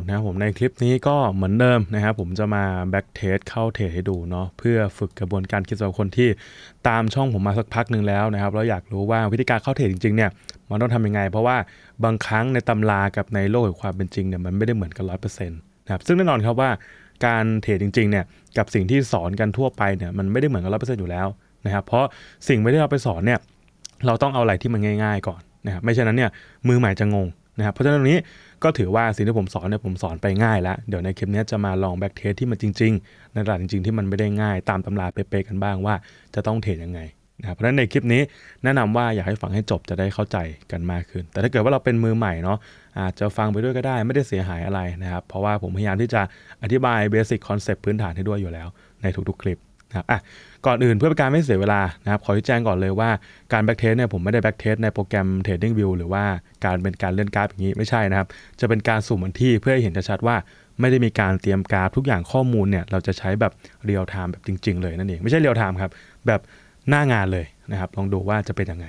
ดนะครับผมในคลิปนี้ก็เหมือนเดิมนะครับ ผมจะมาแบ็กเทสเข้าเทสให้ดูเนาะเพื่อฝึกกระบวนการคิดสำหรับคนที่ตามช่องผมมาสักพักหนึ่งแล้วนะครับ แล้วอยากรู้ว่าวิธีการเข้าเทสจริง ๆเนี่ยมันต้องทำยังไงเพราะว่าบางครั้งในตำรากับในโลกแห่งความเป็นจริงเนี่ยมันไม่ได้เหมือนกันร้อยเปอร์เซ็นต์นะครับซึ่งแน่นอนครับว่าการเทรดจริงๆเนี่ยกับสิ่งที่สอนกันทั่วไปเนี่ยมันไม่ได้เหมือนกันร้อยเปอร์เซ็นต์อยู่แล้วนะครับเพราะสิ่งไม่ได้เราไปสอนเนี่ยเราต้องเอาอะไรที่มันง่าย ๆก่อนนะครับไม่เช่นนั้นเนี่ยมือใหม่จะงงนะครับเพราะฉะนั้นตรงนี้ก็ถือว่าสิ่งที่ผมสอนเนี่ยผมสอนไปง่ายแล้ว เดี๋ยวในคลิปนี้จะมาลองแบ็กเทสที่มันจริงๆในตลาดจริงๆที่มันไม่ได้ง่ายตามตำราเป๊ะๆ กันบ้างว่าจะต้องเทรดยังไงนะเพราะฉะนั้นในคลิปนี้แนะนำว่าอยากให้ฟังให้จบจะได้เข้าใจกันมากขึ้น แต่ถ้าเกิดว่าเราเป็นมือใหม่เนาะอาจจะฟังไปด้วยก็ได้ไม่ได้เสียหายอะไรนะครับเพราะว่าผมพยายามที่จะอธิบายเบสิกคอนเซปต์พื้นฐานให้ด้วยอยู่แล้ว ในทุกๆคลิปนะครับอ่ะก่อนอื่นเพื่อการไม่เสียเวลานะครับขอแจ้งก่อนเลยว่าการแบ็กเทสเนี่ยผมไม่ได้แบ็กเทสในโปรแกรม Trading View หรือว่าการเป็นการเลื่อนกราฟอย่างนี้ไม่ใช่นะครับ จะเป็นการสุ่มวันที่เพื่อให้เห็นชัดว่า ไม่ได้มีการเตรียมกราฟทุกอย่างข้อมูลเนี่ยเราจะใช้แบบเรียลไทม์แบบจริง ๆ เลยนั่นเองไม่ใช่เรียลไทม์ครับแบบหน้างานเลยนะครับลองดูว่าจะเป็นยังไง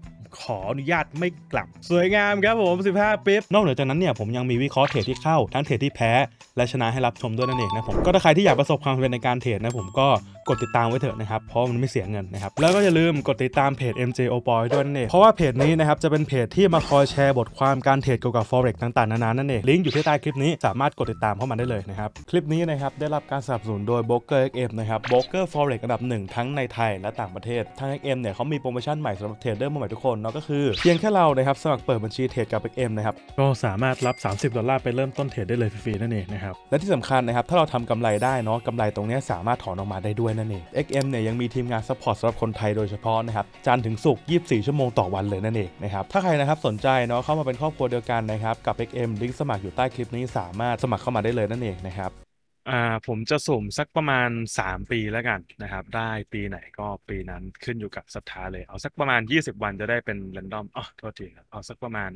ขออนุญาตไม่กลับสวยงามครับผม 15ปิ๊บ นอกเหนือจากนั้นเนี่ยผมยังมีวิเคราะห์เทรดที่เข้าทั้งเทรดที่แพ้ และชนะให้รับชมด้วยนั่นเองนะผม ก็ถ้าใครที่อยากประสบความสำเร็จในการเทรดนะผมก็ กดติดตามไว้เถอะนะครับ เพราะมันไม่เสียเงินนะครับ แล้วก็อย่าลืมกดติดตามเพจ MJ o p o y ด้วยนั่นเองเพราะว่าเพจนี้นะครับจะเป็นเพจที่มาคอยแชร์บทความการเทรดเกี่ยวกับ forex ต่าง ๆนานานั่นเองลิงก์อยู่ที่ใต้คลิปนี้สามารถกดติดตามเข้ามาได้เลยนะครับคลิปนี้นะครับได้รับการสนับสนุนโดย Broker XM นะครับ Broker forex ระดับหนึ่งทั้งในไทยและต่างประเทศทาง XM เนี่ยเขามีโปรโมชั่นใหม่สำหรับเทรดเดอร์ใหม่ทุกคนเราก็คือเพียงแค่เรานะครับสมัครเปิดบัญชีเทรดกับเอ็มนะครับ ก็สามารถรับ 30ดอลลาร์ไปเริ่มต้นเทรดได้เลยฟรี ๆ นั่นเองนะครับ และที่สำคัญนะครับ ถ้าเราทำกำไรได้เนาะกำไรตรงนี้สามารถถอนออกมาได้ด้วยนั่นเอง XM เนี่ยยังมีทีมงานซัพพอร์ตสำหรับคนไทยโดยเฉพาะนะครับจันถึงสุก24 ชั่วโมงต่อวันเลยนั่นเองนะครับถ้าใครนะครับสนใจเนาะเข้ามาเป็นครอบครัวเดียวกันนะครับกับ XM ลิงก์สมัครอยู่ใต้คลิปนี้สามารถสมัครเข้ามาได้เลยนั่นเองนะครับอ่าผมจะสุ่มสักประมาณสามปีแล้วกันนะครับได้ปีไหนก็ปีนั้นขึ้นอยู่กับศรัทธาเลย เอาสักประมาณยี่สิบวันจะได้เป็น r รนดอมอ๋อโทษทีครับเอาสักประมาณ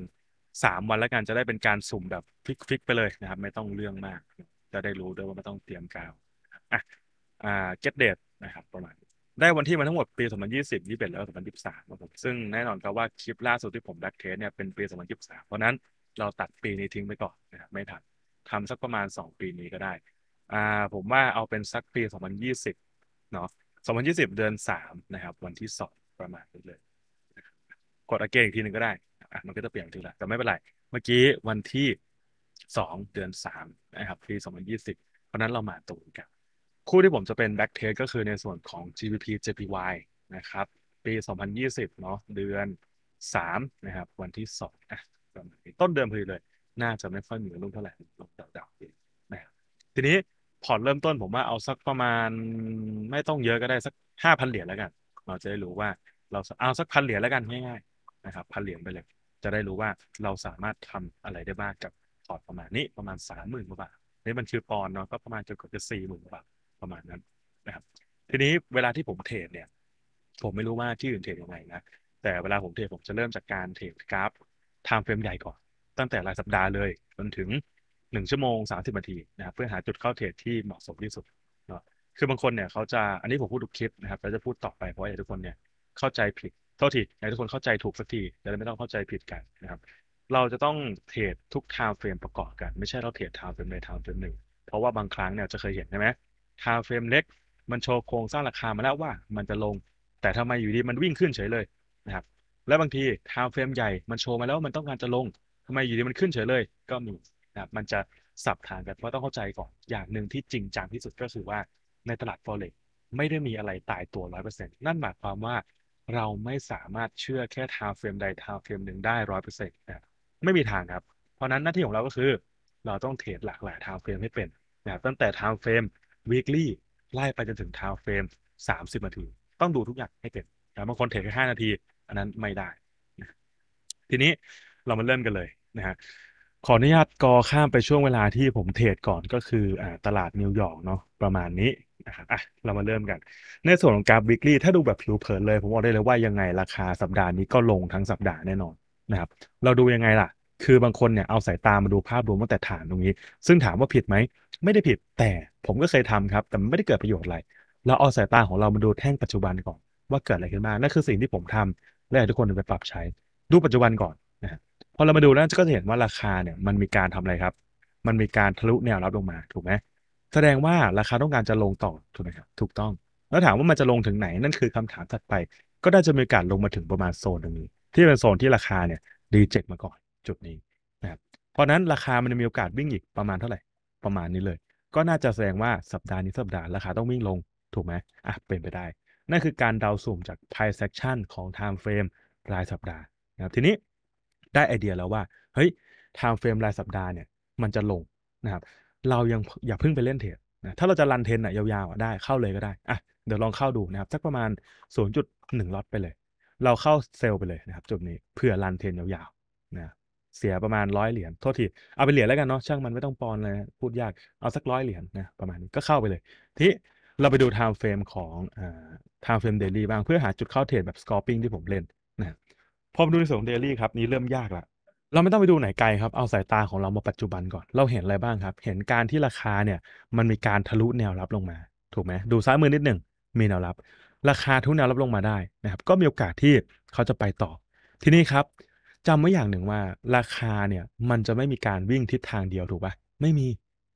สามวันแล้วกัน จะได้เป็นการสุ่มแบบฟิกๆไปเลยนะครับไม่ต้องเรื่องมากจะได้รู้ด้วยว่าไม่ต้องเตรียมกาวอ่ะอ่าเก็ตเดตนะครับประมาณได้วันที่มาทั้งหมดปี2020 21แล้วก็2023ครับผมซึ่งแน่นอนครับว่าคลิป ล่าสุดที่ผมแบ็กเทสเนี่ยเป็นปี2023เพราะนั้นเราตัดปีนี้ทิ้งไปก่อนนะครับไม่ทันทำสักประมาณ 2 ปีนี้ก็ได้อ่าผมว่าเอาเป็นสักปี 2020เนาะ2020 เดือน3 นะครับ วันที่ 2 ประมาณนี้เลย กดอเกนอีกทีหนึ่งก็ได้อ่ะมันก็จะเปลี่ยนทีละแต่ไม่เป็นไร เมื่อกี้วันที่ 2 เดือน3นะครับปี 2020 เพราะนั้นเรามาตูนกัน คู่ที่ผมจะเป็นแบ็กเทสก็คือในส่วนของ GBP JPY นะครับ ปี 2020เนาะเดือน 3 นะครับ วันที่2อ่ะต้นเดือนพอดีเลยน่าจะไม่ค่อยมีลงเท่าไหร่ลงดาวๆนะครับทีนี้พอร์ตเริ่มต้นผมว่าเอาสักประมาณไม่ต้องเยอะก็ได้สักห้าพันเหรียญแล้วกัน เราจะได้รู้ว่าเราเอาสักพันเหรียญแล้วกันง่ายๆนะครับพันเหรียญไปเลย จะได้รู้ว่าเราสามารถทำอะไรได้บ้างกับพอร์ตประมาณนี้ประมาณสามหมื่นกว่าบาทนี่มันชื่อปอนเนาะก็ประมาณจนกว่าจะสี่หมื่นบาทประมาณนั้นนะครับทีนี้เวลาที่ผมเทรดเนี่ย ผมไม่รู้ว่าที่อื่นเทรดยังไงนะแต่เวลาผมเทรดผมจะเริ่มจากการเทรดกราฟไทม์เฟรมใหญ่ก่อนตั้งแต่รายสัปดาห์เลยจนถึงหนึ่งชั่วโมงสามสิบนาทีนะครับเพื่อหาจุดเข้าเทรดที่เหมาะสมที่สุดเนาะคือบางคนเนี่ยเขาจะอันนี้ผมพูดทุกคลิปนะครับแล้วจะพูดต่อไปเพราะอยากทุกคนเนี่ยเข้าใจผิดเท่าทีอยากทุกคนเข้าใจถูกสักทีจะได้ไม่ต้องเข้าใจผิดกันนะครับเราจะต้องเทรดทุกทาวเฟรมประกอบกันไม่ใช่เราเทรดทาวเฟรมใดทาวเฟรมหนึ่งเพราะว่าบางครั้งเนี่ยจะเคยเห็นใช่ไหมทาวเฟรมเล็ก มันโชว์โครงสร้างราคามาแล้วว่ามันจะลง แต่ทำไมอยู่ดีมันวิ่งขึ้นเฉยเลยนะครับและบางทีทาวเฟรมใหญ่ มันโชว์มาแล้วมันต้องการจะลงทำไมอยู่ดีมันขึ้นเฉยเลย ก็มีนะมันจะสับขานกันเพราะต้องเข้าใจก่อน อย่างหนึ่งที่จริงจังที่สุดก็คือว่าในตลาด forex ไม่ได้มีอะไรตายตัว 100%นั่นหมายความว่าเราไม่สามารถเชื่อแค่ทาวเฟรมใดทาวเฟรมหนึ่งได้เซ็นะไม่มีทางครับ เพราะนั้นหน้าที่ของเราก็คือเราต้องเทรดหลากหลายทาวเฟรมให้เป็นนะตั้งแต่ทาวเฟรม weekly ไล่ไปจนถึงทาวเฟรม30นาทีต้องดูทุกอย่างให้เป็นนะบางคนเทรดแค่5นาที อันนั้นไม่ได้ ทีนี้เรามาเริ่มกันเลยนะฮะขออนุญาตกอข้ามไปช่วงเวลาที่ผมเทรดก่อนก็คืออตลาดนิวยอร์กเนาะประมาณนี้นะครับอ่ะ เรามาเริ่มกัน ในส่วนของกราฟวิกฤตถ้าดูแบบผิวเผินเลย ผมบอกได้เลยว่ายังไงราคาสัปดาห์นี้ก็ลงทั้งสัปดาห์แน่นอนนะครับ เราดูยังไงล่ะ คือบางคนเนี่ยเอาสายตามาดูภาพรวมตั้งแต่ฐานตรงนี้ ซึ่งถามว่าผิดไหม ไม่ได้ผิดแต่ผมก็เคยทำครับแต่ไม่ได้เกิดประโยชน์อะไรเราเอาสายตาของเรามาดูแท่งปัจจุบันก่อนว่า เกิดอะไรขึ้นมานั่นคือสิ่งที่ผมทำและทุกคนไปปรับใช้ดูปัจจุบันก่อนนะครับพอเรามาดูแล้วก็จะเห็นว่าราคาเนี่ยมันมีการทำอะไรครับ มันมีการทะลุแนวรับลงมาถูกไหมแสดงว่าราคาต้องการจะลงต่อถูกไหมครับถูกต้องแล้วถามว่ามันจะลงถึงไหนนั่นคือคำถามถัดไป ก็ได้จะมีการลงมาถึงประมาณโซนตรงนี้ ที่เป็นโซนที่ราคาเนี่ยรีเจ็คมาก่อน จุดนี้นะครับเพราะนั้นราคามันมีโอกาสวิ่งอีกประมาณเท่าไหร่ประมาณนี้เลย ก็น่าจะแสดงว่าสัปดาห์นี้สัปดาห์ราคาต้องวิ่งลงถูกไหมอ่ะเป็นไปได้นั่นคือการเดาสุ่มจากไพ่เซ็กชันของไทม์เฟรมรายสัปดาห์นะครับทีนี้ได้ไอเดียแล้วว่าเฮ้ยไทม์เฟรมรายสัปดาห์เนี่ยมันจะลงนะครับ เรายังอย่าเพิ่งไปเล่นเทรดนะถ้าเราจะรันเทรนอ่ะยาวๆได้เข้าเลยก็ได้อ่ะเดี๋ยวลองเข้าดูนะครับ สักประมาณ 0.1ล็อตไปเลย เราเข้าเซลล์ไปเลยนะครับจุดนี้เพื่อรันเทรนยาวๆนะเสียประมาณร้อยเหรียญโทษที เอาไปเหรียญแล้วกันเนาะช่างมันไม่ต้องปอนเลยพูดยากเอาสักร้อยเหรียญนะประมาณนี้ก็เข้าไปเลย ที่เราไปดูไทม์เฟรมของไทม์เฟรมเดลี่บ้างเพื่อหาจุดเข้าเทรดแบบสกอร์ปิ้งที่ผมเล่นพอมดูในส่วนงเดลี่ครับ นี้เริ่มยากละเราไม่ต้องไปดูไหนไกลครับเอาสายตาของเรามาปัจจุบันก่อนเราเห็นอะไรบ้างครับ เห็นการที่ราคาเนี่ยมันมีการทะลุแนวรับลงมา ถูกไหมดูซ้ายมือนิดหนึ่งมีแนวรับ ราคาทุกแนวรับลงมาได้นะครับ ก็มีโอกาสที่เขาจะไปต่อ ทีนี้ครับจำไว้อย่างหนึ่งว่า ราคาเนี่ยมันจะไม่มีการวิ่งทิศทางเดียวถูกปะไม่มี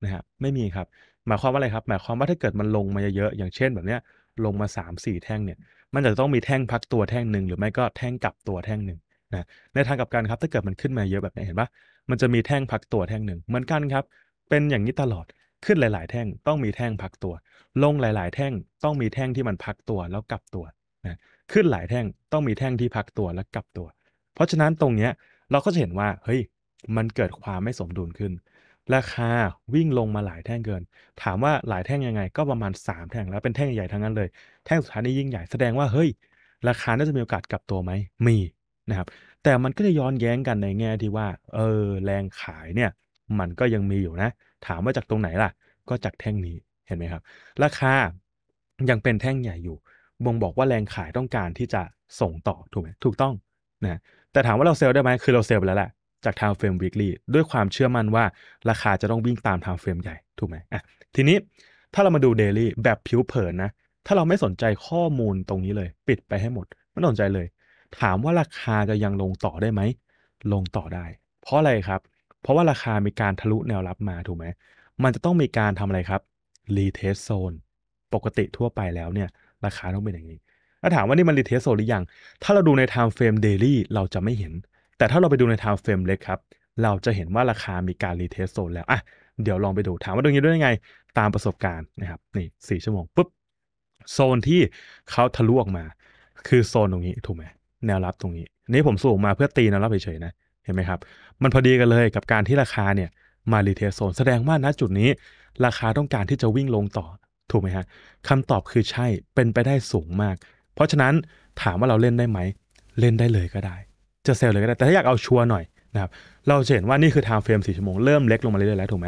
นะครับไม่มีครับหมายความว่าอะไรครับหมายความว่าถ้าเกิดมันลงมาเยอะๆอย่างเช่น แบบเนี้ยลงมา3 4แท่งเนี่ยมันจะต้องมีแท่งพักตัวแท่งหนึ่งหรือไม่ก็แท่งกลับตัวแท่งหนึ่งนะในทางกับการครับ ถ้าเกิดมันขึ้นมาเยอะแบบนี้เห็นปะมันจะมีแท่งพักตัวแท่งหนึ่งเหมือนกันครับ เป็นอย่างนี้ตลอดขึ้นหลาย ๆ แท่งต้องมีแท่งพักตัว ลงหลาย ๆ แท่งต้องมีแท่งที่มันพักตัวแล้วกลับตัวนะขึ้นหลายแท่งต้องมีแท่งที่พักตัวแล้วกลับตัว เพราะฉะนั้นตรงเนี้ยเราก็จะเห็นว่าเฮ้ยมันเกิดความไม่สมดุลขึ้นราคาวิ่งลงมาหลายแท่งเกิน ถามว่าหลายแท่งยังไง ก็ประมาณ3แท่งแล้วเป็นแท่งใหญ่ทั้งนั้นเลยท่งสุดท้ายนี่ยิ่งใหญ่แสดงว่าเฮ้ยราคาน่าจะมีโอกาสกลับตัวไหม มีนะครับ แต่มันก็จะย้อนแย้งกันในแง่ที่ว่าเออแรงขายเนี่ย มันก็ยังมีอยู่นะ ถามว่าจากตรงไหนล่ะ ก็จากแท่งนี้เห็นไหมครับ ราคายังเป็นแท่งใหญ่อยู่บ่งบอกว่าแรงขายต้องการที่จะส่งต่อถูกไหมถูกต้องนะแต่ถามว่าเราเซลล์ได้ไหมคือเราเซลล์ไปแล้วแหละจากทางเฟรม m e weekly ด้วยความเชื่อมั่นว่า ราคาจะต้องวิ่งตามทางเฟรมใหญ่ถูกไหมอ่ะทีนี้ถ้าเรามาดูเดลี่แบบผิวเผินนะถ้าเราไม่สนใจข้อมูลตรงนี้เลย ปิดไปให้หมด ไม่สนใจเลย ถามว่าราคาจะยังลงต่อได้ไหม ลงต่อได้ เพราะอะไรครับ เพราะว่าราคามีการทะลุแนวรับมาถูกไหมมันจะต้องมีการทำอะไรครับรีเทสโซนปกติทั่วไปแล้วเนี่ย ราคาต้องเป็นอย่างนี้ถ้าถามว่านี่มันรีเทสโซนหรือยังถ้าเราดูในไทม์เฟรมเดลี่เราจะไม่เห็น แต่ถ้าเราไปดูในไทม์เฟรมเล็กครับ เราจะเห็นว่าราคามีการรีเทสโซนแล้วอ่ะเดี๋ยวลองไปดู ถามว่าตรงนี้ด้วยยังไงตามประสบการณ์นะครับนี่สี่ชั่วโมงปุ๊บโซนที่เขาทะลุออกมาคือโซนตรงนี้ถูกไหมแนวรับตรงนี้ นี่ผมสูงมาเพื่อตีแนวรับเฉยๆนะเห็นไหมครับมันพอดีกันเลยกับการที่ราคาเนี่ยมารีเทสโซนแสดงว่าณจุดนี้ราคาต้องการที่จะวิ่งลงต่อถูกไหมฮะคำตอบคือใช่เป็นไปได้สูงมาก เพราะฉะนั้นถามว่าเราเล่นได้ไหมเล่นได้เลยก็ได้ จะเซลเลยก็ได้แต่ถ้าอยากเอาชัวร์หน่อยนะครับเราเห็นว่านี่คือไทม์เฟรมสี่ชั่วโมงเริ่มเล็กลงมาเรื่อยๆแล้วถูกไหม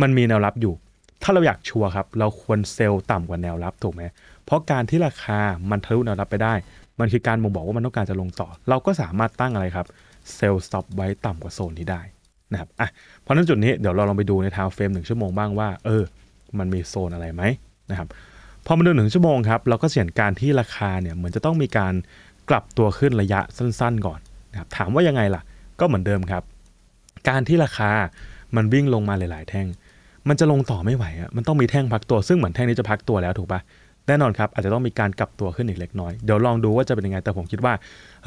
มันมีแนวรับอยู่ถ้าเราอยากชัวร์ครับ เราควรเซลล์ต่ำกว่าแนวรับถูกไหม เพราะการที่ราคามันทะลุแนวรับไปได้ มันคือการบ่งบอกว่ามันต้องการจะลงต่อ เราก็สามารถตั้งอะไรครับ เซลล์สต็อปไว้ต่ำกว่าโซนนี้ได้นะครับ อ่ะ เพราะฉะนั้นจุดนี้เดี๋ยวเราลองไปดูในทาวเฟรมหนึ่งชั่วโมงบ้างว่าเออ มันมีโซนอะไรไหมนะครับ พอมาดูหนึ่งชั่วโมงครับ เราก็เห็นการที่ราคาเนี่ยเหมือนจะต้องมีการกลับตัวขึ้นระยะสั้น ๆก่อนนะครับ ถามว่ายังไงล่ะ ก็เหมือนเดิมครับ การที่ราคา มันวิ่งลงมาหลาย ๆ แท่งมันจะลงต่อไม่ไหวอะมันต้องมีแท่งพักตัว ซึ่งเหมือนแท่งนี้จะพักตัวแล้ว ถูกปะแน่นอนครับ อาจจะต้องมีการกลับตัวขึ้นอีกเล็กน้อย เดี๋ยวลองดูว่าจะเป็นยังไง แต่ผมคิดว่า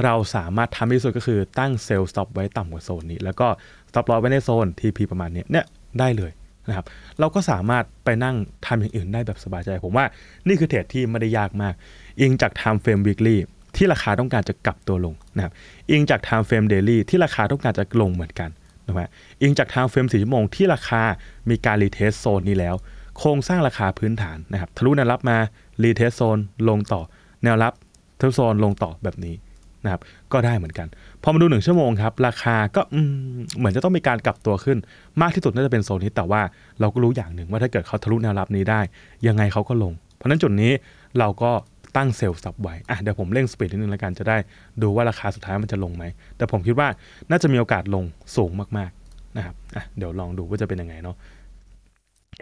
เราสามารถทำที่สุดก็คือตั้งเซลล์สต็อปไว้ต่ำกว่าโซนนี้ แล้วก็สต็อปลอไว้ในโซนทีพีประมาณนี้เนี่ยได้เลยนะครับ เราก็สามารถไปนั่งทำอย่างอื่นได้แบบสบายใจ ผมว่า นี่คือเทรดที่ไม่ได้ยากมาก อิงจากไทม์เฟรมวีคลี่ที่ราคาต้องการจะกลับตัวลงนะครับอิงจากไทม์เฟรมเดลี่ที่ราคาต้องการจะลงเหมือนกันนะฮะอิงจากทางเฟรมสีชั่วโมงที่ราคามีการรีเทสโซนนี้แล้ว โครงสร้างราคาพื้นฐานนะครับ ทะลุแนวรับมา รีเทสโซนลงต่อ แนวรับทะลุโซนลงต่อแบบนี้นะครับ ก็ได้เหมือนกัน พอมาดู 1 ชั่วโมงครับ ราคาก็เหมือนจะต้องมีการกลับตัวขึ้น มากที่สุดน่าจะเป็นโซนนี้ แต่ว่า เราก็รู้อย่างหนึ่งว่าถ้าเกิดเขาทะลุแนวรับนี้ได้ ยังไงเขาก็ลง เพราะนั้นจุดนี้เราก็ตั้งเซลล์ซับไว้อ่ะเดี๋ยวผมเร่งสปีดนิดนึงแล้วกันจะได้ดูว่าราคาสุดท้ายมันจะลงไหม แต่ผมคิดว่าน่าจะมีโอกาสลงสูงมากๆนะครับอ่ะเดี๋ยวลองดูว่าจะเป็นยังไงเนาะ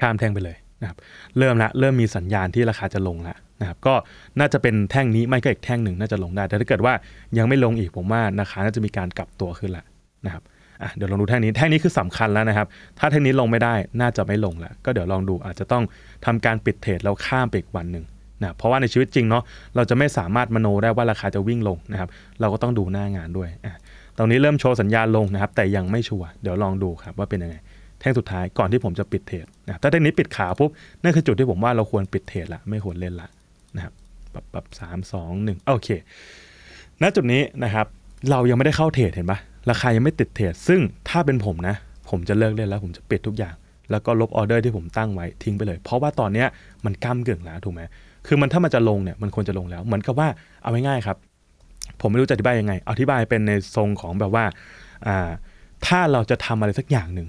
ข้ามแท่งไปเลยนะครับ เริ่มละเริ่มมีสัญญาณที่ราคาจะลงละนะครับ ก็น่าจะเป็นแท่งนี้ไม่ก็อีกแท่งหนึ่งน่าจะลงได้ แต่ถ้าเกิดว่ายังไม่ลงอีกผมว่าราคาน่าจะมีการกลับตัวขึ้นละนะครับอ่ะเดี๋ยวลองดูแท่งนี้ แท่งนี้คือสำคัญแล้วนะครับ ถ้าแท่งนี้ลงไม่ได้น่าจะไม่ลงละ ก็เดี๋ยวลองดูอาจจะต้องทำการปิดเทรดแล้วข้ามไปอีกวันหนึ่งนะเพราะว่าในชีวิตจริงเนาะเราจะไม่สามารถมโนได้ว่าราคาจะวิ่งลงนะครับเราก็ต้องดูหน้างานด้วยอะตรงนี้เริ่มโชว์สัญญาณลงนะครับแต่ยังไม่ชัวร์เดี๋ยวลองดูครับว่าเป็นยังไงแท่งสุดท้ายก่อนที่ผมจะปิดเทรดนะถ้าแท่งนี้ปิดขาปุ๊บนั่นคือจุดที่ผมว่าเราควรปิดเทรดละไม่ควรเล่นละนะครับแบบรับสามสองหนึ่งโอเค ณจุดนี้นะครับเรายังไม่ได้เข้าเทรดเห็นปะราคายังไม่ติดเทรดซึ่งถ้าเป็นผมนะ ผมจะเลิกเล่นแล้วผมจะปิดทุกอย่าง แล้วก็ลบออเดอร์ที่ผมตั้งไว้ ทิ้งไปเลย เพราะว่าตอนเนี้ยมันก้ามเกึ่งแล้วถูกไหมคือมันถ้ามันจะลงเนี่ยมันควรจะลงแล้วเหมือนกับว่าเอาง่ายๆครับ ผมไม่รู้จะอธิบายยังไง อธิบายเป็นในทรงของแบบว่าอ่าถ้าเราจะทำอะไรสักอย่างหนึ่ง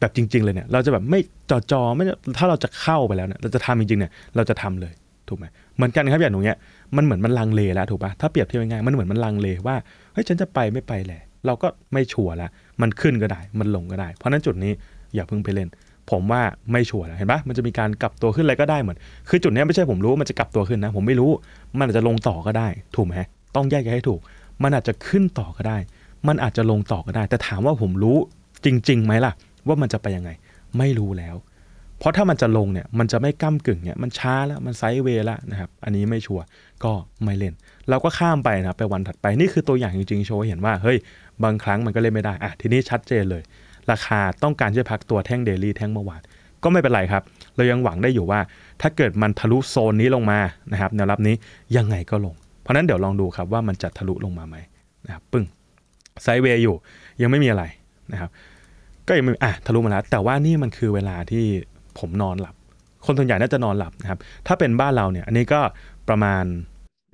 แบบจริงๆ เลยเนี่ย เราจะแบบไม่จอจอไม่ถ้าเราจะเข้าไปแล้วเนี่ยเราจะทำจริง ๆ เนี่ย เราจะทำเลยถูกไหมเหมือนกันครับอย่างหนูเนี้ยมันเหมือนมันลังเลแล้วถูกปะถ้าเปรียบเทียบง่ายๆมันเหมือนมันลังเลว่าเฮ้ยฉันจะไปไม่ไปแหละ เราก็ไม่ชัวร์ละมันขึ้นก็ได้ มันลงก็ได้เพราะนั้นจุดนี้อย่าเพิ่งไปเล่นผมว่าไม่ชัวร์เห็นปะมันจะมีการกลับตัวขึ้นอะไรก็ได้เหมือนคือ จุดนี้ไม่ใช่ผมรู้มันจะกลับตัวขึ้นนะผมไม่รู้ มันอาจจะลงต่อก็ได้ ถูกไหมต้องแยกแยะให้ถูก มันอาจจะขึ้นต่อก็ได้ มันอาจจะลงต่อก็ได้ แต่ถามว่าผมรู้จริงๆไหมล่ะ ว่ามันจะไปยังไง ไม่รู้แล้ว เพราะถ้ามันจะลงเนี่ยมันจะไม่ก้ากึ่งเนี่ยมันช้าแล้วมันไซด์เวล้วนะครับอันนี้ไม่ชัวร์ก็ไม่เล่น เราก็ข้ามไปนะไปวันถัดไปนี่คือตัวอย่างจริงๆโชว์เห็นว่าเฮ้ยบางครั้งมันก็เล่นไม่ได้อ่ะทีนี้ชัดเจนเลยราคาต้องการจะพักตัวแท่งเดลี่แท่งเมื่อวานก็ไม่เป็นไรครับ เรายังหวังได้อยู่ว่าถ้าเกิดมันทะลุโซนนี้ลงมานะครับแนวรับนี้ยังไงก็ลง เพราะนั้นเดี๋ยวลองดูครับว่ามันจะทะลุลงมาไหมนะครับปึ้ง ไซเวย์อยู่ ยังไม่มีอะไรนะครับก็ยังไม่อ่ะทะลุมาแล้ว แต่ว่านี่มันคือเวลาที่ผมนอนหลับ คนส่วนใหญ่น่าจะนอนหลับนะครับ ถ้าเป็นบ้านเราเนี่ยอันนี้ก็ประมาณ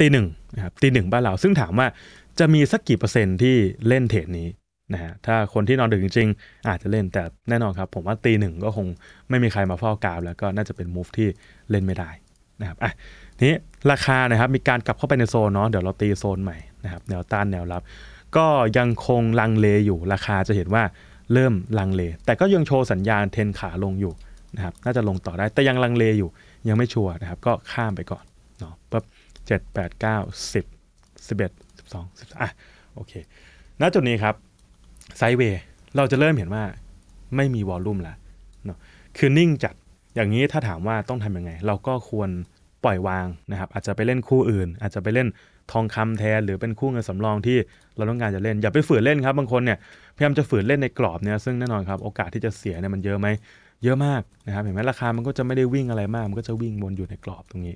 ตีหนึ่งนะครับตีหนึ่งบ้านเรา ซึ่งถามว่าจะมีสักกี่เปอร์เซ็นต์ที่เล่นเทรดนี้นะฮะถ้าคนที่นอนดึกจริง ๆ อาจจะเล่นแต่แน่นอนครับ ผมว่าตีหนึ่งก็คงไม่มีใครมาเฝ้ากราบแล้วก็น่าจะเป็นมูฟที่เล่นไม่ได้นะครับอ่ะนี้ราคานะครับมีการกลับเข้าไปในโซนเนาะเดี๋ยวเราตีโซนใหม่นะครับแนวต้านแนวรับ ก็ยังคงลังเลอยู่ราคาจะเห็นว่าเริ่มลังเล แต่ก็ยังโชว์สัญญาณเทนขาลงอยู่นะครับน่าจะลงต่อได้แต่ยังลังเลอยู่ยังไม่ชัวร์นะครับ ก็ข้ามไปก่อนเนาะปั๊บเจ็ดแปดเก้าสิบสิบเอ็ดสิบสองสิบอ่ะโอเค ณจุดนี้ครับไซด์เวย์เราจะเริ่มเห็นว่าไม่มีวอลลุ่มละเนาะคือนิ่งจัด อย่างนี้ถ้าถามว่าต้องทํำยังไง เราก็ควรปล่อยวางนะครับ อาจจะไปเล่นคู่อื่น อาจจะไปเล่นทองคำแทน หรือเป็นคู่เงินสำรองที่เราต้องการจะเล่น อย่าไปฝืนเล่น ครับ บางคนเนี่ยพยายามจะฝืนเล่นในกรอบเนี่ย ซึ่งแน่นอนครับ โอกาสที่จะเสียเนี่ยมันเยอะไหมเยอะมากนะครับ เห็นไหมราคา มันก็จะไม่ได้วิ่งอะไรมาก มันก็จะวิ่งวนอยู่ในกรอบตรงนี้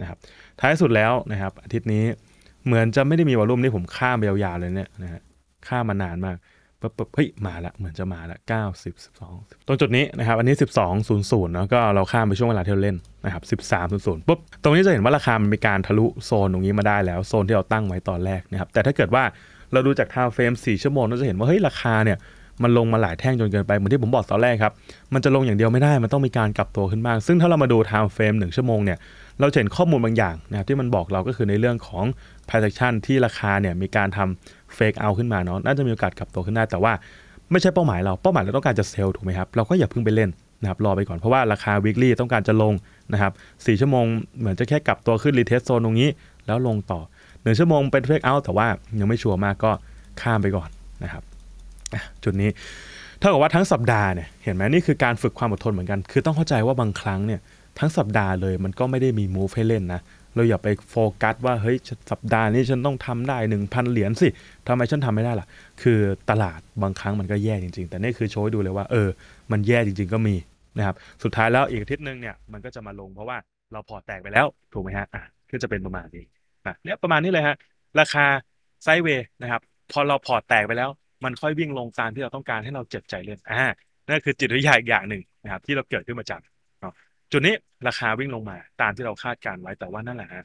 นะครับ ท้ายสุดแล้วนะครับอาทิตย์นี้ เหมือนจะไม่ได้มีวอลุ่มที่ผมข้ามไปยาวๆเลยเนี่ยนะฮะข้ามมานานมากก็ปุ๊บเฮ้ย มาละเหมือนจะมาละ9 10 12 ตรงจุดนี้นะครับ อันนี้ 12 0 0เนาะก็เราข้ามไปช่วงเวลาที่เราเล่นนะครับ 13 0 0ปุ๊บตรงนี้จะเห็นว่าราคามันมีการทะลุโซนตรงนี้มาได้แล้ว โซนที่เราตั้งไว้ตอนแรกนะครับแต่ถ้าเกิดว่าเราดูจากทาวเฟรม4 ชั่วโมง เราจะเห็นว่าเฮ้ย ราคาเนี่ย มันลงมาหลายแท่งจนเกินไป เหมือนที่ผมบอกตอนแรกครับมันจะลงอย่างเดียวไม่ได้มันต้องมีการกลับตัวขึ้นบ้างซึ่งถ้าเรามาดูไทม์เฟรมหนึ่งชั่วโมงเนี่ยเราเห็นข้อมูลบางอย่างนะครับที่มันบอกเราก็คือในเรื่องของพ r ร์ s a c t i o n ที่ราคาเนี่ยมีการทำ fake out ขึ้นมาเนาะน่าจะมีโอกาสกลับตัวขึ้นได้ แต่ว่าไม่ใช่เป้าหมายเรา เป้าหมายเราต้องการจะเซลล์ถูกไหมครับ เราก็อย่าเพิ่งไปเล่นนะครับรอไปก่อนเพราะว่าราคา weekly ต้องการจะลงนะครับสชั่วโมงเหมือนจะแค่กลับตัวขึ้นรีเทสโซนตรงนี้ แล้วลงต่อ1ชั่วโมงเป็น fake out แต่ว่ายังไม่ชัวร์มากก็ข้ามไปก่อนนะครับจุดนี้เท่ากับว่าทั้งสัปดาห์เนี่ยเห็นไหมนี่คือการฝึกความอดทนเหมือนกัน คือต้องเข้าใจว่าบางครั้งเนี่ยทั้งสัปดาห์เลย มันก็ไม่ได้มีมูฟให้เล่นนะ เราอย่าไปโฟกัสว่าเฮ้ยสัปดาห์นี้ ฉันต้องทำได้ 1,000 เหรียญสิ ทำไมฉันทำไม่ได้ล่ะ คือตลาดบางครั้งมันก็แย่จริง ๆ แต่นี่คือโชว์ดูเลยว่าเออ มันแย่จริงๆ ก็มีนะครับ สุดท้ายแล้วอีกอาทิตย์หนึ่งเนี่ย มันก็จะมาลงเพราะว่าเราพอแตกไปแล้วถูกไหมฮะอ่ะก็จะเป็นประมาณนี้นะเนี่ยประมาณนี้เลยฮะราคาไซเวย์นะครับพอเราพอแตกไปแล้ว มันค่อยวิ่งลงตามที่เราต้องการให้เราเจ็บใจเล่นอ่านั่นคือจิตวิทยาอีกอย่างหนึ่งนะครับที่เราเกิดขึ้นมาจากจุดนี้ราคาวิ่งลงมาตามที่เราคาดการไว้แต่ว่านั่นแหละฮะ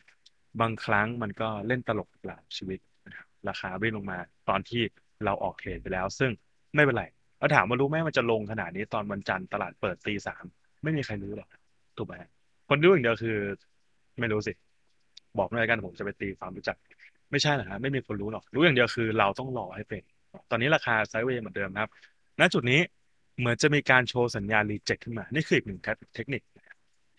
บางครั้งมันก็เล่นตลกเปล่าชีวิตนะครับราคาวิ่งลงมาตอนที่เราออกเทรดไปแล้ว ซึ่งไม่เป็นไรเราถามมารู้ไหมมันจะลงขนาดนี้ ตอนวันจันทร์ตลาดเปิดตีสามไม่มีใครรู้หรอกถูกไหมคนรู้อย่างเดียวคือไม่รู้สิ บอกในรอยกันผมจะไปตีความรู้จักไม่ใช่หรอกครับไม่มีคนรู้หรอก รู้อย่างเดียวคือเราต้องรอให้เป็น ตอนนี้ราคาไซด์เวย์เหมือนเดิมครับณจุดนี้เหมือนจะมีการโชว์สัญญาณรีเจ็คขึ้นมานี่คืออีกหนึ่งเทคนิค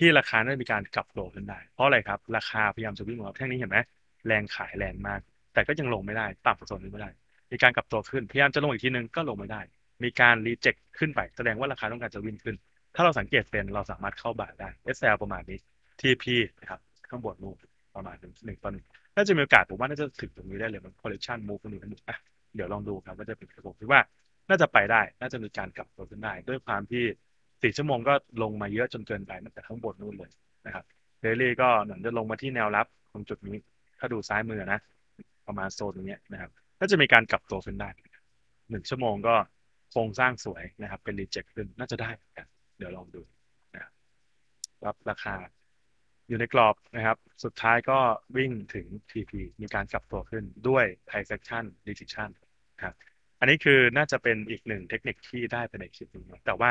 ที่ราคาได้มีการกลับลวขึ้นได้ เพราะอะไรครับ ราคาพยายามจะวิ่งลงแท่งนี้เห็นไหมแรงขายแรงมาก แต่ก็ยังลงไม่ได้ ต่ำกว่าโซนนี้ไม่ได้ มีการกลับตัวขึ้น พยายามจะลงอีกทีนึง ก็ลงไม่ได้ มีการรีเจ็คขึ้นไป แสดงว่าราคาต้องการจะวิ่งขึ้น ถ้าเราสังเกตเป็น เราสามารถเข้าบาทได้ SL ประมาณนี้ TP นะครับข้างบนมูประมาณหนึ่งต่อหนึ่งน่าจะมีโอกาสผมว่าน่าจะถึงตรงนี้ได้เลย มันคอลเลคชันมูฟตรงนี้นะเดี๋ยวลองดูครับว่าจะเป็นระบมคือว่า น่าจะไปได้ น่าจะมีการกลับตัวขึ้นได้ด้วยความที่สี่ชั่วโมงก็ลงมาเยอะจนเกินไปตั้งแต่ข้างบนนู่นเลยนะครับเดลี่ก็เหมือนจะลงมาที่แนวรับตรงจุดนี้ถ้าดูซ้ายมือนะ ประมาณโซนตรงนี้นะครับก็จะมีการกลับตัวขึ้นได้หนึ่งชั่วโมงก็โครงสร้างสวยนะครับ เป็นรีเจ็คขึ้นน่าจะได้กันเดี๋ยวลองดูนะครับรับราคา อยู่ในกรอบนะครับ สุดท้ายก็วิ่งถึง TP มีการกลับตัวขึ้นด้วยไท s e c ชันดิ e ิชันนะครับอันนี้คือน่าจะเป็นอีกหนึ่งเทคนิคที่ได้ไปในคลิปนี้แต่ว่า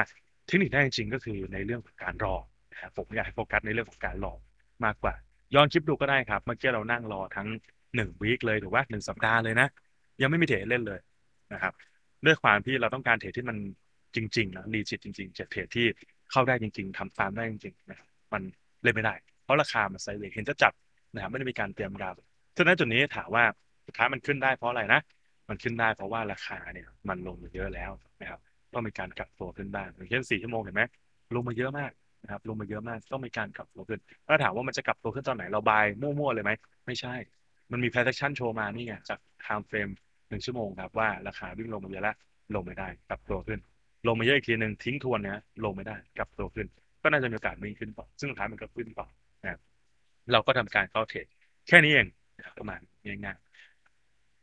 ทคนิคได้จริงก็คือในเรื่องของการรอนะครับผมอยากให้โฟกัสในเรื่องของการรอมากกว่าย้อนคลิปดูก็ได้ครับ เมื่อกี้เรานั่งรอทั้งหนึ่งวีคเลยหรือว่าหนึ่งสัปดาห์เลยนะยังไม่มีเทรดเล่นเลยนะครับด้วยความที่เราต้องการเทรดที่มันจริงๆนะดีจิตจริงๆ จะเทรดที่เข้าได้จริงๆทำฟาร์มได้จริงๆนะมันเล่นไม่ได้ เพราะราคามันไซเวย์เห็นจะจับนะครับไม่ได้มีการเตรียมราบฉะนั้นจุดนี้ถามว่าสุดท้ายมันขึ้นได้เพราะอะไรนะมันขึ้นได้เพราะว่าราคาเนี่ย มันลงเยอะแล้วนะครับต้องมีการกลับตัวขึ้นบ้างอย่างเช่นสี่ชั่วโมงเห็นไหมลงมาเยอะมากนะครับลงมาเยอะมากต้องมีการกลับตัวขึ้นถ้าถามว่ามันจะกลับตัวขึ้นตอนไหนเราบายมั่วๆเลยไหมไม่ใช่มันมีแพ o t e c t i โชว์มานี่ไงจากไทม์เฟรมหนึ่งชั่วโมงครับ ว่า ราคาวิ่งลงมาเยอะแล้วลงไม่ได้กลับตัวขึ้น ลงมาเยอะอีกทีหนึ่งทิ้งทวนนะลงไม่ได้กลับตัวขึ้นก็น่าจะมีโอกาสวิ่งขึ้นต่อซึ่งสุดท้ายมันก็ขึ้นต่อนะเราก็ทำการเข้าเทรดแค่นี้เองประมาณง่ายๆ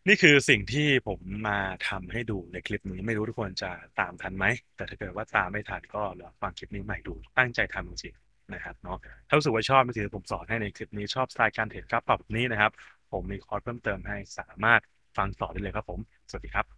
นี่คือสิ่งที่ผมมาทำให้ดูในคลิปนี้ไม่รู้ทุกคนจะตามทันไหมแต่ถ้าเกิดว่าตามไม่ทันก็ลองฟังคลิปนี้ใหม่ดูตั้งใจทำจริงนะครับเนาะถ้ารู้สึกว่าชอบมน่งทีผมสอนให้ในคลิปนี้ชอบสไตล์การเทรดกราฟแบบนี้นะครับผมมีคอร์สเพิ่มเติมให้สามารถฟังต่อได้เลยครับผมสวัสดีครับ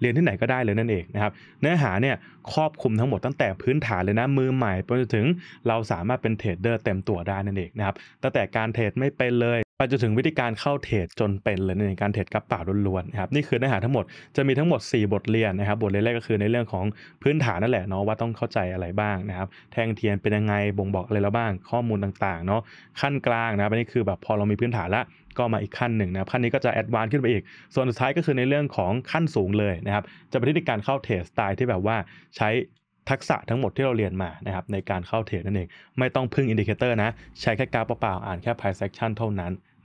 เรียนที่ไหนก็ได้เลยนั่นเองนะครับเนื้อหาเนี่ยครอบคลุมทั้งหมดตั้งแต่พื้นฐานเลยนะมือใหม่ไปจนถึงเราสามารถเป็นเทรดเดอร์ เต็มตัวได้นั่นเองนะครับตั้งแต่การเทรดไม่เป็นเลยไปจนถึงวิธีการเข้าเทรดจนเป็นเลยในการเทรดกระเป๋าล้วนๆนะครับนี่คือเนื้อหาทั้งหมด จะมีทั้งหมด 4 บทเรียนนะครับบทเรียนแรกก็คือในเรื่องของพื้นฐานนั่นแหละเนาะว่าต้องเข้าใจอะไรบ้างนะครับแทงเทียนเป็นยังไง บ่งบอกอะไรแล้วบ้าง ข้อมูลต่างๆเนาะขั้นกลางนะครับนี่คือแบบพอเรามีพื้นฐานแล้วก็มาอีกขั้นหนึ่งนะขั้นนี้ก็จะแอดวานซ์ขึ้นไปอีก ส่วนสุดท้ายก็คือในเรื่องของขั้นสูงเลยนะครับ จะเป็นที่การเข้าเทรดสไตล์ที่แบบว่าใช้ทักษะทั้งหมดที่เราเรียนมานะครับ ในการเข้าเทรดนั่นเอง ไม่ต้องพึ่งอินดิเคเตอร์นะ ใช้แค่กราฟเปล่าๆ อ่านแค่ไพ่เซ็กชันเท่านั้น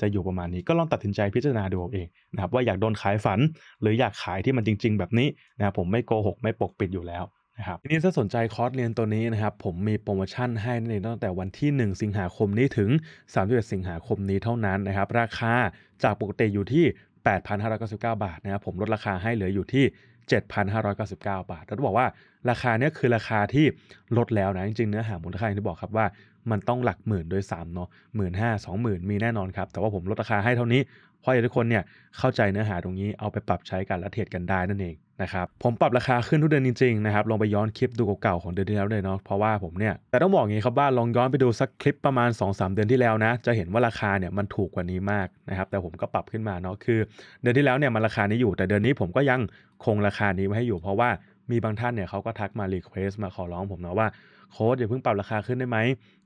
จะอยู่ประมาณนี้ก็ลองตัดสินใจพิจารณาดูเองนะครับว่าอยากโดนขายฝันหรืออยากขายที่มันจริงๆแบบนี้นะครับผมไม่โกหก ไม่ปกปิดอยู่แล้วนะครับทีนี้ถ้าสนใจคอร์สเรียนตัวนี้นะครับผมมีโปรโมชั่นให้ในตั้งแต่วันที่ 1 สิงหาคมนี้ถึง31สิงหาคมนี้เท่านั้นนะครับราคาจากปกติอยู่ที่ 8,599 บาทนะครับผมลดราคาให้เหลืออยู่ที่7,599 บาทเราต้องบอกว่าราคาเนี้ยคือราคาที่ลดแล้วนะจริงๆเนื้อหามูลค่าอย่างที่บอกครับว่ามันต้องหลักหมื่นโดยสามเนาะหมื่นห้าสองหมื่นมีแน่นอนครับแต่ว่าผมลดราคาให้เท่านี้เพราะอยากทุกคนเนี่ยเข้าใจเนื้อหาตรงนี้เอาไปปรับใช้กันและเทรดกันได้นั่นเองนะครับผมปรับราคาขึ้นทุกเดือนจริงๆนะครับลองไปย้อนคลิปดูเก่าๆของเดือนที่แล้วเลยเนาะเพราะว่าผมเนี่ยแต่ต้องบอกอย่างนี้ครับว่าลองย้อนไปดูสักคลิปประมาณ 2-3 เดือนที่แล้วนะจะเห็นว่าราคาเนี่ยมันถูกกว่านี้มากนะครับแต่ผมก็ปรับขึ้นมาเนาะคือ เดือนที่แล้วเนี่ยมันราคานี้อยู่แต่เดือนนี้ผมก็ยังคงราคานี้ไว้ให้อยู่ เพราะว่ามีบางท่านเนี่ยเขาก็ทักมารีเควสมาขอร้อง ผมนะว่าโค้ดอย่าเพิ่งปรับราคาขึ้นได้ไหม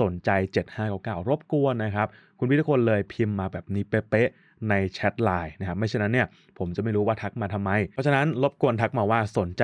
สนใจ 7599 รบกวนนะครับ คุณพี่ทุกคนเลยพิมพ์มาแบบนี้เป๊ะๆในแชทไลน์นะครับ ไม่ฉะนั้นเนี่ยผมจะไม่รู้ว่าทักมาทำไม เพราะฉะนั้น รบกวนทักมาว่าสนใจ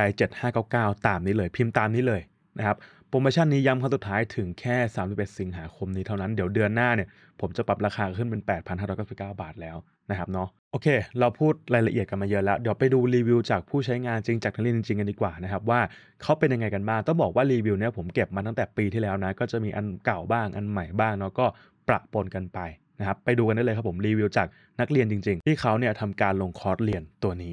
7599 ตามนี้เลยพิมพ์ตามนี้เลยนะครับโปรโมชั่นนี้ย้ำครั้งสุดท้ายถึงแค่ 31 สิงหาคมนี้เท่านั้นเดี๋ยวเดือนหน้าเนี่ยผมจะปรับราคาขึ้นเป็น 8,599บาทแล้วนะครับเนาะโอเค เราพูดรายละเอียดกันมาเยอะแล้ว เดี๋ยวไปดูรีวิวจากผู้ใช้งานจริง จากนักเรียนจริงกันดีกว่านะครับ ว่าเขาเป็นยังไงกันบ้างต้องบอกว่ารีวิวเนี่ยผมเก็บมาตั้งแต่ปีที่แล้วนะก็จะมีอันเก่าบ้าง อันใหม่บ้างเนาะก็ประปนกันไปนะครับไปดูกันได้เลยครับผมรีวิวจากนักเรียนจริงๆที่เขาเนี่ยทำการลงคอร์สเรียนตัวนี้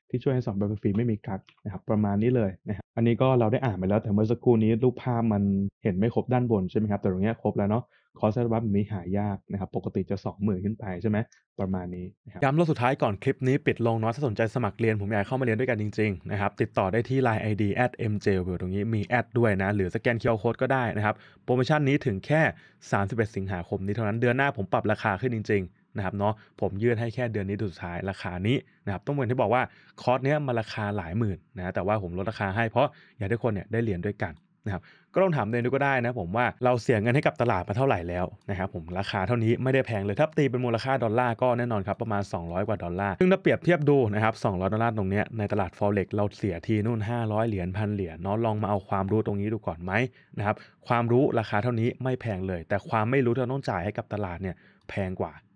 ที่ช่วยให้สอนแบบฟรีไม่มีกักนะครับ ประมาณนี้เลยนะครับอันนี้ก็เราได้อ่านไปแล้วแต่เมื่อสักครู่นี้รูปภาพมันเห็นไม่ครบด้านบนใช่ไหมครับ แต่ตรงนี้ครบแล้วเนาะคอร์สบัฟนี้หายากนะครับปกติจะ 20,000 ขึ้นไปใช่ไหมประมาณนี้ย้ำรอบสุดท้ายก่อนคลิปนี้ปิดลงเนาะถ้าสนใจสมัครเรียน ผมอยากเข้ามาเรียนด้วยกันจริงๆนะครับติดต่อได้ที่ Line ID at mjw ตรงนี้มีแอดด้วยนะหรือสแกนเค QR โค้ดก็ได้นะครับโปรโมชั่นนี้ถึงแค่31สิงหาคมนี้เท่านั้นเดือนหน้าผมปรับราคาขึ้นจริง ๆนะครับเนาะผมยื่นให้แค่เดือนนี้สุดท้ายราคานี้นะครับต้องเหมือนที่บอกว่าคอร์สเนี้ยมันราคาหลายหมื่นนะแต่ว่าผมลดราคาให้เพราะอยากให้ทุกคนเนี่ยได้เรียนด้วยกันนะครับก็ลองถามเดนดูก็ได้นะผมว่าเราเสียเงินให้กับตลาดมาเท่าไหร่แล้วนะครับผมราคาเท่านี้ไม่ได้แพงเลยถ้าตีเป็นมูลค่าดอลลาร์ก็แน่นอนครับประมาณ 200กว่าดอลลาร์ซึ่งถ้าเปรียบเทียบดูนะครับ200ดอลลาร์ตรงเนี้ยในตลาดฟอเร็กเราเสียทีนู่น 500 เหรียญพันเหรียญเนาะลองมาเอาความรู้ตรงนี้ดูก่อนไหมนะครับความรู้ราคาเท่านี้ไม่แพงเลย แต่ความไม่รู้ที่เราต้องจ่ายให้กับตลาดเนี่ยแพงกว่า